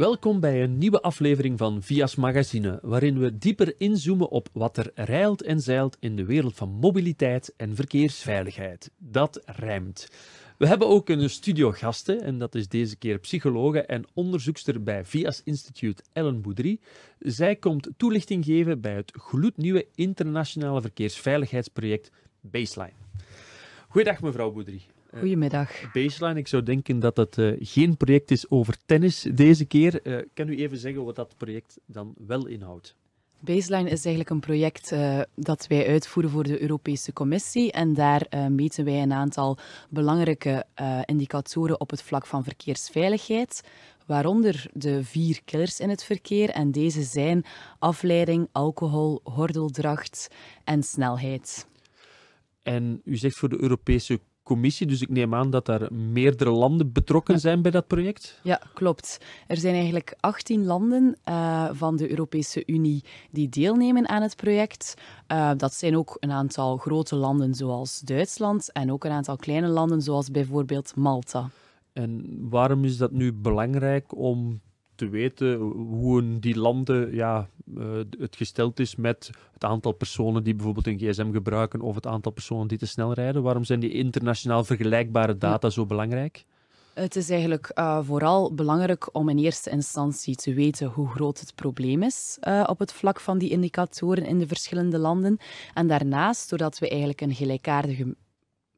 Welkom bij een nieuwe aflevering van Vias Magazine, waarin we dieper inzoomen op wat er rijlt en zeilt in de wereld van mobiliteit en verkeersveiligheid. Dat rijmt. We hebben ook een studio gasten en dat is deze keer psychologe en onderzoekster bij Vias Instituut Ellen Boudry. Zij komt toelichting geven bij het gloednieuwe internationale verkeersveiligheidsproject Baseline. Goeiedag mevrouw Boudry. Eh, Goedemiddag. Baseline, ik zou denken dat het eh, geen project is over tennis deze keer. Eh, kan u even zeggen wat dat project dan wel inhoudt? Baseline is eigenlijk een project dat wij uitvoeren voor de Europese Commissie. En daar meten wij een aantal belangrijke indicatoren op het vlak van verkeersveiligheid. Waaronder de vier killers in het verkeer. En deze zijn afleiding, alcohol, gordeldracht en snelheid. En u zegt voor de Europese commissie, dus ik neem aan dat daar meerdere landen betrokken zijn bij dat project. Ja, klopt. Er zijn eigenlijk 18 landen eh, van de Europese Unie die deelnemen aan het project. Eh, dat zijn ook een aantal grote landen zoals Duitsland en ook een aantal kleine landen zoals bijvoorbeeld Malta. En waarom is dat nu belangrijk om te weten hoe in die landen ja, eh, het gesteld is met het aantal personen die bijvoorbeeld een gsm gebruiken of het aantal personen die te snel rijden. Waarom zijn die internationaal vergelijkbare data zo belangrijk? Het is eigenlijk eh, vooral belangrijk om in eerste instantie te weten hoe groot het probleem is eh, op het vlak van die indicatoren in de verschillende landen. En daarnaast, doordat we eigenlijk een gelijkaardige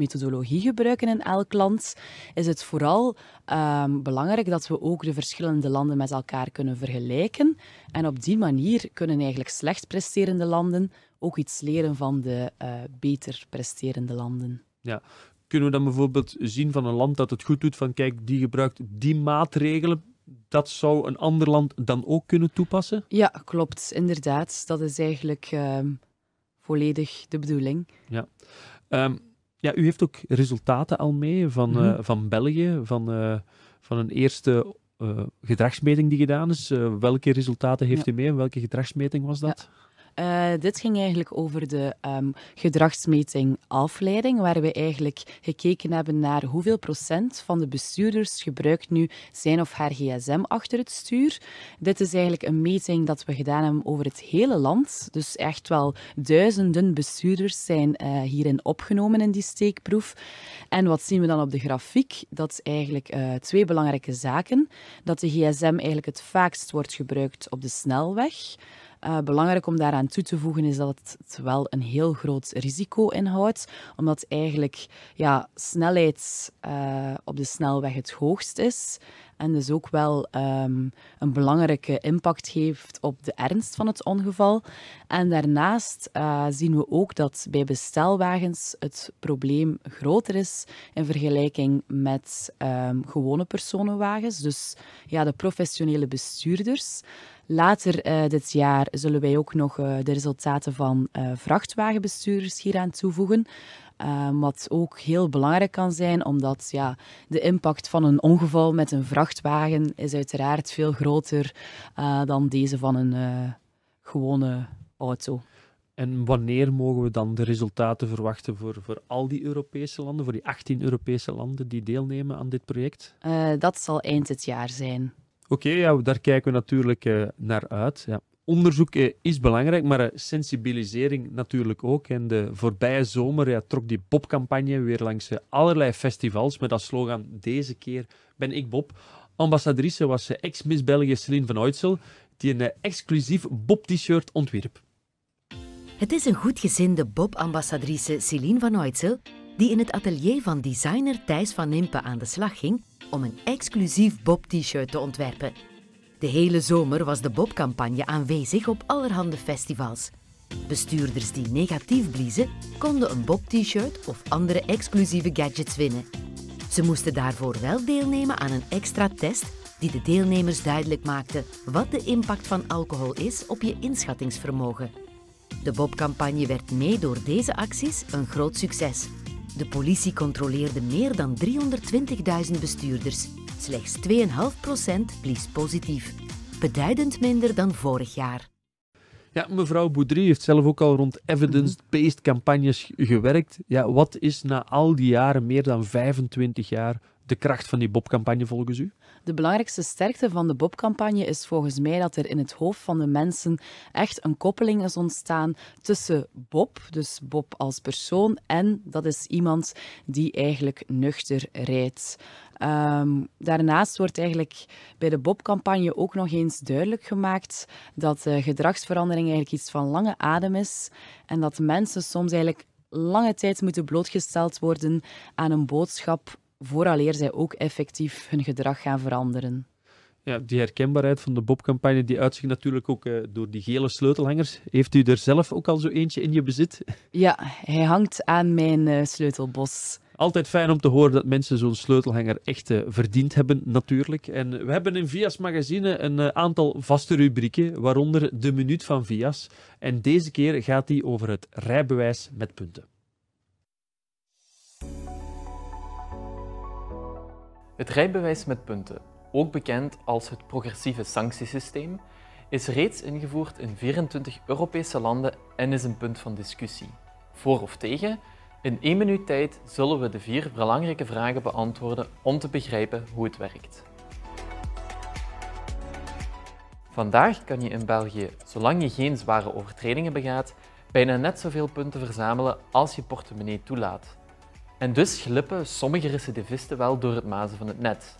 methodologie gebruiken in elk land, is het vooral ehm, belangrijk dat we ook de verschillende landen met elkaar kunnen vergelijken. En op die manier kunnen eigenlijk slecht presterende landen ook iets leren van de eh, beter presterende landen. Ja, kunnen we dan bijvoorbeeld zien van een land dat het goed doet, van kijk, die gebruikt die maatregelen, dat zou een ander land dan ook kunnen toepassen? Ja, klopt, inderdaad. Dat is eigenlijk ehm, volledig de bedoeling. Ja. Ehm, ja, u heeft ook resultaten al mee van, mhm. eh, van België, van, eh, van een eerste uh, gedragsmeting die gedaan is. welke resultaten heeft u mee en welke gedragsmeting was dat? Eh, dit ging eigenlijk over de um, gedragsmeting afleiding, waar we eigenlijk gekeken hebben naar hoeveel procent van de bestuurders gebruikt nu zijn of haar gsm achter het stuur. Dit is eigenlijk een meting dat we gedaan hebben over het hele land. Dus echt wel duizenden bestuurders zijn eh, hierin opgenomen in die steekproef. En wat zien we dan op de grafiek? Dat is eigenlijk eh, twee belangrijke zaken. Dat de gsm eigenlijk het vaakst wordt gebruikt op de snelweg. Eh, belangrijk om daaraan toe te voegen is dat het wel een heel groot risico inhoudt, omdat eigenlijk ja, snelheid eh, op de snelweg het hoogst is. En dus ook wel ehm, een belangrijke impact heeft op de ernst van het ongeval. En daarnaast eh, zien we ook dat bij bestelwagens het probleem groter is in vergelijking met ehm, gewone personenwagens. Dus ja, de professionele bestuurders. Later eh, dit jaar zullen wij ook nog eh, de resultaten van uh, vrachtwagenbestuurders hieraan toevoegen. Ehm, wat ook heel belangrijk kan zijn, omdat ja, de impact van een ongeval met een vrachtwagen is uiteraard veel groter uh, dan deze van een eh, gewone auto. En wanneer mogen we dan de resultaten verwachten voor, voor al die Europese landen, voor die 18 Europese landen die deelnemen aan dit project? Eh, dat zal eind dit jaar zijn. Oké, ja, daar kijken we natuurlijk naar uit. Ja onderzoek eh, is belangrijk, maar eh, sensibilisering natuurlijk ook. En de voorbije zomer ja, trok die Bob-campagne weer langs eh, allerlei festivals met als slogan: Deze keer ben ik Bob. Ambassadrice was ex-Miss België Celine van Ooitsel, die een exclusief Bob-t-shirt ontwierp. Het is een goedgezinde Bob-ambassadrice Celine van Uitsel die in het atelier van designer Thijs van Nimpe aan de slag ging om een exclusief Bob-t-shirt te ontwerpen. De hele zomer was de Bobcampagne aanwezig op allerhande festivals. Bestuurders die negatief bliezen, konden een Bob-t-shirt of andere exclusieve gadgets winnen. Ze moesten daarvoor wel deelnemen aan een extra test die de deelnemers duidelijk maakte wat de impact van alcohol is op je inschattingsvermogen. De Bob-campagne werd mee door deze acties een groot succes. De politie controleerde meer dan 320.000 bestuurders Slechts 2,5% blies positief. Beduidend minder dan vorig jaar. Ja, mevrouw Boudry heeft zelf ook al rond evidence-based mhm. campagnes gewerkt. Ja, wat is na al die jaren, meer dan 25 jaar, de kracht van die Bob-campagne volgens u? De belangrijkste sterkte van de Bob-campagne is volgens mij dat er in het hoofd van de mensen echt een koppeling is ontstaan tussen Bob, dus Bob als persoon, en dat is iemand die eigenlijk nuchter rijdt. Ehm, daarnaast wordt eigenlijk bij de Bob-campagne ook nog eens duidelijk gemaakt dat gedragsverandering eigenlijk iets van lange adem is en dat mensen soms eigenlijk lange tijd moeten blootgesteld worden aan een boodschap vooraleer zij ook effectief hun gedrag gaan veranderen. Ja, die herkenbaarheid van de Bob-campagne die uitzicht natuurlijk ook eh, door die gele sleutelhangers. Heeft u er zelf ook al zo eentje in je bezit? Ja, hij hangt aan mijn eh, sleutelbos. Altijd fijn om te horen dat mensen zo'n sleutelhanger echt eh, verdiend hebben, natuurlijk. En we hebben in Vias Magazine een aantal vaste rubrieken, waaronder de minuut van Vias. En deze keer gaat die over het rijbewijs met punten. Het rijbewijs met punten, ook bekend als het progressieve sanctiesysteem, is reeds ingevoerd in 24 Europese landen en is een punt van discussie. Voor of tegen? In één minuut tijd zullen we de vier belangrijke vragen beantwoorden om te begrijpen hoe het werkt. Vandaag kan je in België, zolang je geen zware overtredingen begaat, bijna net zoveel punten verzamelen als je portemonnee toelaat. En dus glippen sommige recidivisten wel door het mazen van het net.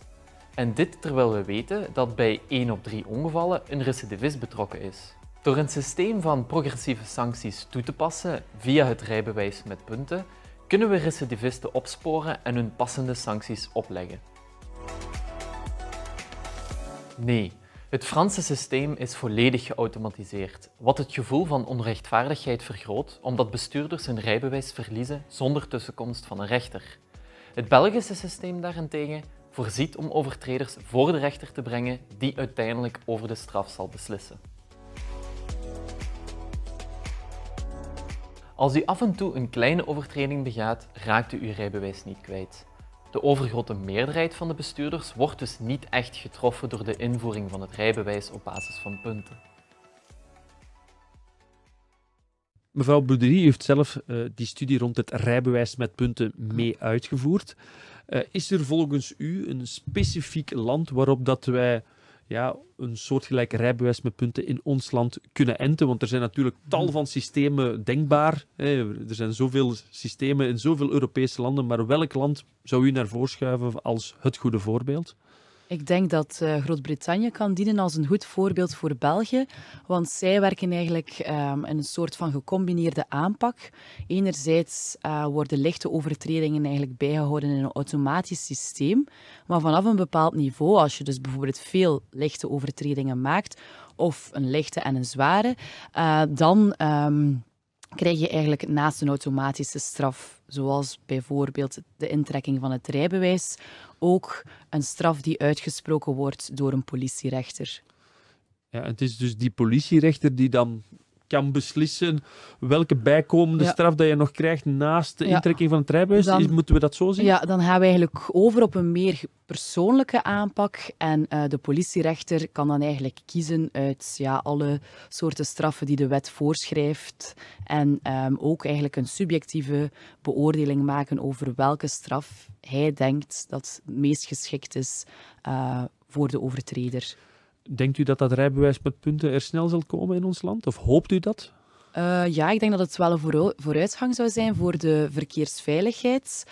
En dit terwijl we weten dat bij 1 op 3 ongevallen een recidivist betrokken is. Door een systeem van progressieve sancties toe te passen via het rijbewijs met punten, kunnen we recidivisten opsporen en hun passende sancties opleggen. Nee, het Franse systeem is volledig geautomatiseerd, wat het gevoel van onrechtvaardigheid vergroot omdat bestuurders hun rijbewijs verliezen zonder tussenkomst van een rechter. Het Belgische systeem daarentegen voorziet om overtreders voor de rechter te brengen die uiteindelijk over de straf zal beslissen. Als u af en toe een kleine overtreding begaat, raakt u uw rijbewijs niet kwijt. De overgrote meerderheid van de bestuurders wordt dus niet echt getroffen door de invoering van het rijbewijs op basis van punten. Mevrouw Boudry heeft zelf eh, die studie rond het rijbewijs met punten mee uitgevoerd. Eh, is er volgens u een specifiek land waarop dat wij ja, een soortgelijke rijbewijs met punten in ons land kunnen enten. Want er zijn natuurlijk tal hmm. van systemen denkbaar. Er zijn zoveel systemen in zoveel Europese landen. Maar welk land zou u naar voorschuiven als het goede voorbeeld? Ik denk dat eh, Groot-Brittannië kan dienen als een goed voorbeeld voor België, want zij werken eigenlijk ehm, in een soort van gecombineerde aanpak. Enerzijds eh, worden lichte overtredingen eigenlijk bijgehouden in een automatisch systeem, maar vanaf een bepaald niveau, als je dus bijvoorbeeld veel lichte overtredingen maakt, of een lichte en een zware, eh, dan. Ehm, krijg je eigenlijk naast een automatische straf, zoals bijvoorbeeld de intrekking van het rijbewijs, ook een straf die uitgesproken wordt door een politierechter. Ja, het is dus die politierechter die dan kan beslissen welke bijkomende straf dat je nog krijgt naast de intrekking van het rijbewijs. Dan, moeten we dat zo zien? Ja, dan gaan we eigenlijk over op een meer persoonlijke aanpak. En eh, de politierechter kan dan eigenlijk kiezen uit ja, alle soorten straffen die de wet voorschrijft. En ehm, ook eigenlijk een subjectieve beoordeling maken over welke straf hij denkt dat het meest geschikt is eh, voor de overtreder. Denkt u dat dat rijbewijs met punten er snel zal komen in ons land? Of hoopt u dat? Eh, ja, ik denk dat het wel een vooruitgang zou zijn voor de verkeersveiligheid.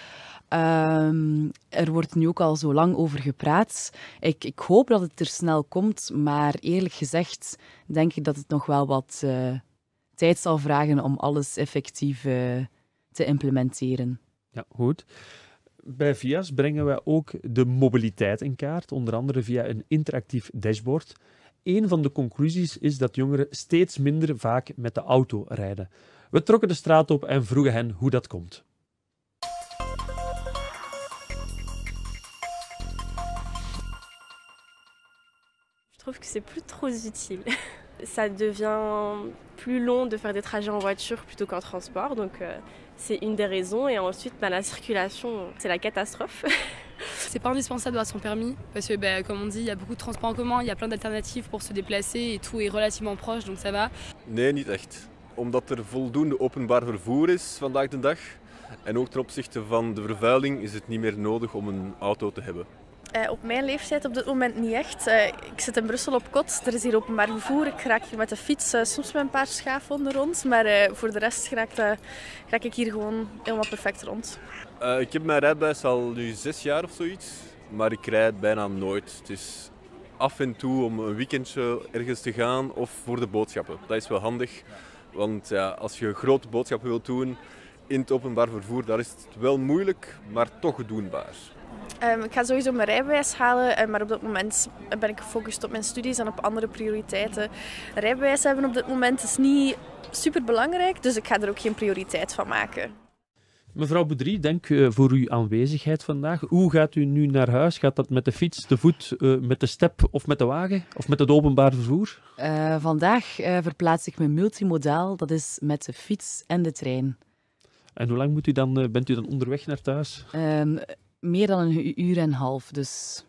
Ehm, er wordt nu ook al zo lang over gepraat. Ik, ik, hoop dat het er snel komt, maar eerlijk gezegd denk ik dat het nog wel wat eh, tijd zal vragen om alles effectief eh, te implementeren. Ja, goed. Bij Vias brengen wij ook de mobiliteit in kaart, onder andere via een interactief dashboard. Een van de conclusies is dat jongeren steeds minder vaak met de auto rijden. We trokken de straat op en vroegen hen hoe dat komt. Ik trouve que c'est plus trop utile. ça devient plus long de faire des trajets en voiture plutôt qu'en transport. Donc euh, c'est une des raisons. Et ensuite, bah, la circulation, c'est la catastrophe. c'est pas indispensable d'avoir son permis parce que, bah, comme on dit, il y a beaucoup de transports en commun, il y a plein d'alternatives pour se déplacer et tout est relativement proche, donc ça va. Nee, niet echt. Omdat er voldoende openbaar vervoer is vandaag de dag. En ook ten opzichte van de vervuiling is het niet meer nodig om een auto te hebben. Eh, op mijn leeftijd op dit moment niet echt. Eh, ik zit in Brussel op kot, er is hier openbaar vervoer. Ik raak hier met de fiets, eh, soms met een paar schaaf onder rond. Maar voor de rest raak, raak, ik hier gewoon helemaal perfect rond. ik heb mijn rijbewijs al nu zes jaar of zoiets. Maar ik rijd bijna nooit. Het is af en toe om een weekendje ergens te gaan of voor de boodschappen. Dat is wel handig. Want als je grote boodschappen wilt doen in het openbaar vervoer, dan is het wel moeilijk, maar toch doenbaar. Ehm, ik ga sowieso mijn rijbewijs halen, eh, maar op dat moment ben ik gefocust op mijn studies en op andere prioriteiten. rijbewijs hebben op dit moment is niet super belangrijk, dus ik ga er ook geen prioriteit van maken. Mevrouw Boudry, dank eh, voor uw aanwezigheid vandaag. Hoe gaat u nu naar huis? Gaat dat met de fiets, de voet, eh, met de step of met de wagen? Of met het openbaar vervoer? vandaag uh, verplaats ik me multimodaal, dat is met de fiets en de trein. En hoe lang moet u dan, bent u dan onderweg naar thuis? Ehm, meer dan een uur en een half. Dus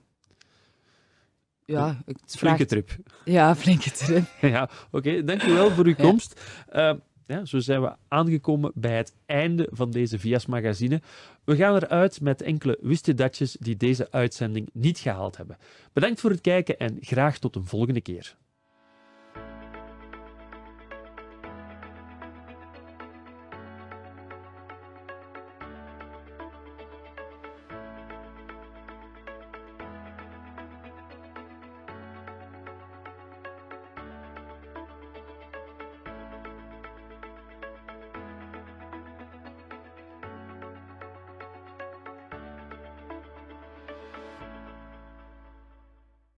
ja, eh, ik Flinke trip. Ja, flinke trip. ja, oké. dankjewel voor uw komst. Eh, ja, zo zijn we aangekomen bij het einde van deze Vias Magazine. We gaan eruit met enkele datjes die deze uitzending niet gehaald hebben. Bedankt voor het kijken en graag tot een volgende keer.